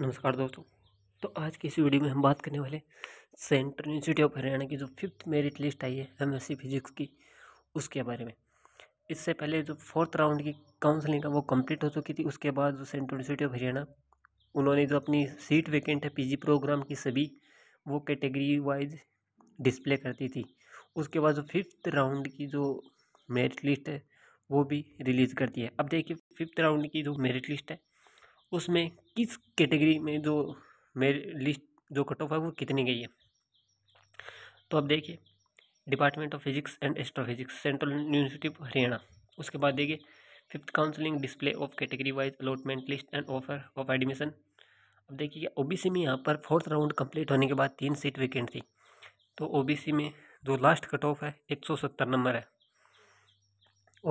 नमस्कार दोस्तों तो आज की इस वीडियो में हम बात करने वाले सेंट्रल यूनिवर्सिटी ऑफ हरियाणा की जो फिफ्थ मेरिट लिस्ट आई है एमएससी फिजिक्स की उसके बारे में इससे पहले जो फोर्थ राउंड की काउंसलिंग का वो कंप्लीट हो चुकी थी उसके बाद जो सेंट्रल यूनिवर्सिटी ऑफ हरियाणा उन्होंने जो अपनी सीट वेकेंट है पी प्रोग्राम की सभी वो कैटेगरी वाइज डिस्प्ले करती थी उसके बाद जो फिफ्थ राउंड की जो मेरिट लिस्ट है वो भी रिलीज़ करती है अब देखिए फिफ्थ राउंड की जो मेरिट लिस्ट है उसमें किस कैटेगरी में जो मेरी लिस्ट जो कट ऑफ है वो कितनी गई है तो अब देखिए department of physics and astrophysics central university of Haryana उसके बाद देखिए fifth counselling display of category wise allotment list and offer of admission अब देखिए ओबीसी में यहाँ पर फोर्थ राउंड कंप्लीट होने के बाद तीन सीट वैकेंट थी तो ओबीसी में जो लास्ट कट ऑफ है एक सौ सत्तर नंबर है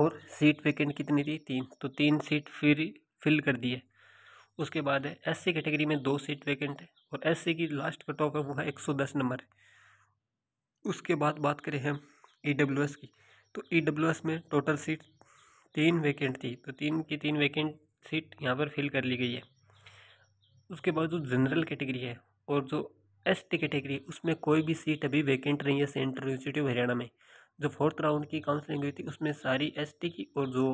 और सीट वैकेंट कितनी थी तीन तो तीन सीट फिर फिल कर दी है उसके बाद है एस सी कैटेगरी में दो सीट वैकेंट है और एस सी की लास्ट कट ऑफ है वो है एक सौ दस नंबर उसके बाद बात करें हम ई डब्ल्यू एस की तो ई डब्ल्यू एस में टोटल सीट तीन वैकेंट थी तो तीन की तीन वैकेंट सीट यहाँ पर फिल कर ली गई है उसके बाद जो जनरल कैटेगरी है और जो एस टी कैटेगरी उसमें कोई भी सीट अभी वैकेंट नहीं है सेंट्रल यूनिवर्सिटी ऑफ हरियाणा में जो फोर्थ राउंड की काउंसलिंग हुई थी उसमें सारी एस टी की और जो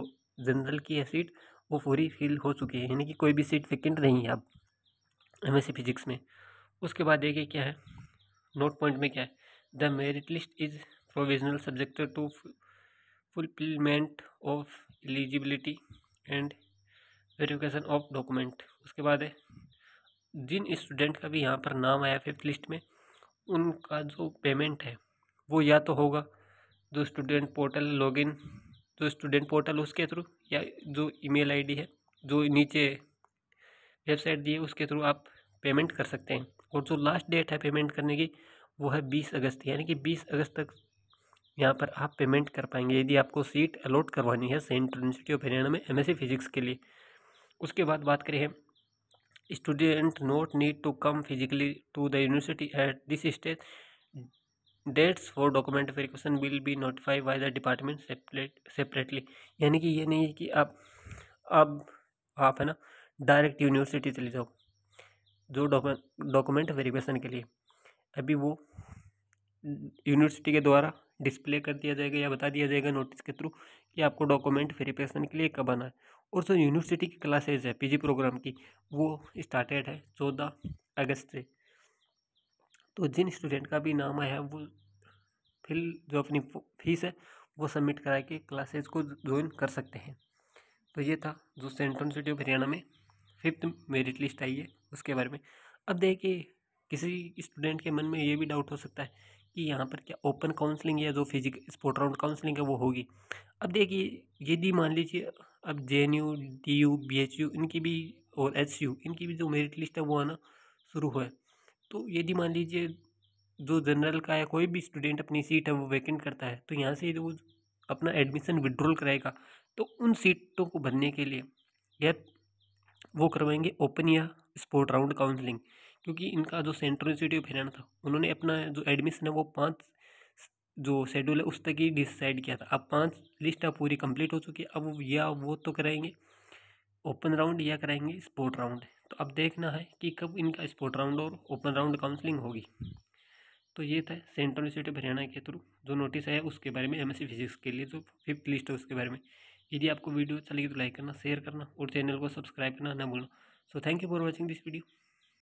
जनरल की है सीट वो पूरी फिल हो चुकी है यानी कि कोई भी सीट वैकेंट नहीं है अब एम फिजिक्स में उसके बाद देखिए क्या है नोट पॉइंट में क्या है the merit list is provisional subject to fulfilment of eligibility and verification of document उसके बाद है जिन स्टूडेंट का भी यहाँ पर नाम आया फिफ्थ लिस्ट में उनका जो पेमेंट है वो या तो होगा जो स्टूडेंट पोर्टल लॉगिन जो स्टूडेंट पोर्टल उसके थ्रू या जो ईमेल आईडी है जो नीचे वेबसाइट दी है उसके थ्रू आप पेमेंट कर सकते हैं और जो लास्ट डेट है पेमेंट करने की वो है बीस अगस्त यानी कि बीस अगस्त तक यहाँ पर आप पेमेंट कर पाएंगे यदि आपको सीट अलॉट करवानी है सेंट्रल यूनिवर्सिटी ऑफ हरियाणा में एमएससी फिजिक्स के लिए उसके बाद बात करें student note need to come physically to the university at this stage dates for document verification will be notify by the department separate separately यानी कि ये नहीं है कि आप अब आप है ना डायरेक्ट यूनिवर्सिटी चले जाओ जो डॉक्यूमेंट वेरिफिकेशन के लिए अभी वो यूनिवर्सिटी के द्वारा डिस्प्ले कर दिया जाएगा या बता दिया जाएगा नोटिस के थ्रू कि आपको डॉक्यूमेंट वेरिफिकेशन के लिए कब आना है और जो यूनिवर्सिटी की क्लासेज है पीजी प्रोग्राम की वो स्टार्टेड है चौदह अगस्त से तो जिन स्टूडेंट का भी नाम आया है वो फिल जो अपनी फीस है वो सबमिट करा के क्लासेज को ज्वाइन कर सकते हैं तो ये था जो सेंट्रल यूनिवर्सिटी ऑफ हरियाणा में फिफ्थ मेरिट लिस्ट आई है उसके बारे में अब देखिए किसी स्टूडेंट के मन में ये भी डाउट हो सकता है कि यहाँ पर क्या ओपन काउंसलिंग या जो फिजिक स्पोर्ट राउंड काउंसलिंग है वो होगी अब देखिए यदि मान लीजिए अब J N U D U B H U इनकी भी और एच यू इनकी भी जो मेरिट लिस्ट है वो आना शुरू हुआ है तो यदि मान लीजिए जो जनरल का या कोई भी स्टूडेंट अपनी सीट है वो वैकेंट करता है तो यहाँ से यदि वो अपना एडमिशन विड्रॉल कराएगा तो उन सीटों को भरने के लिए या वो करवाएंगे ओपन या स्पोर्ट राउंड काउंसलिंग क्योंकि इनका जो सेंट्रल यूनिवर्सिटी ऑफ हरियाणा था उन्होंने अपना जो एडमिशन है वो पाँच जो शेड्यूल है उस तक ही डिसाइड किया था अब पाँच लिस्ट अब पूरी कंप्लीट हो चुकी है अब या वो तो कराएंगे ओपन राउंड या कराएंगे स्पोर्ट राउंड तो अब देखना है कि कब इनका स्पोर्ट राउंड और ओपन राउंड काउंसलिंग होगी तो ये था सेंट्रल यूनिवर्सिटी ऑफ हरियाणा के थ्रू जो नोटिस आया उसके बारे में एमएससी फिजिक्स के लिए जो फिफ्थ लिस्ट है उसके बारे में यदि आपको वीडियो अच्छा लगी तो लाइक करना शेयर करना और चैनल को सब्सक्राइब करना ना भूलना so thank you for watching this video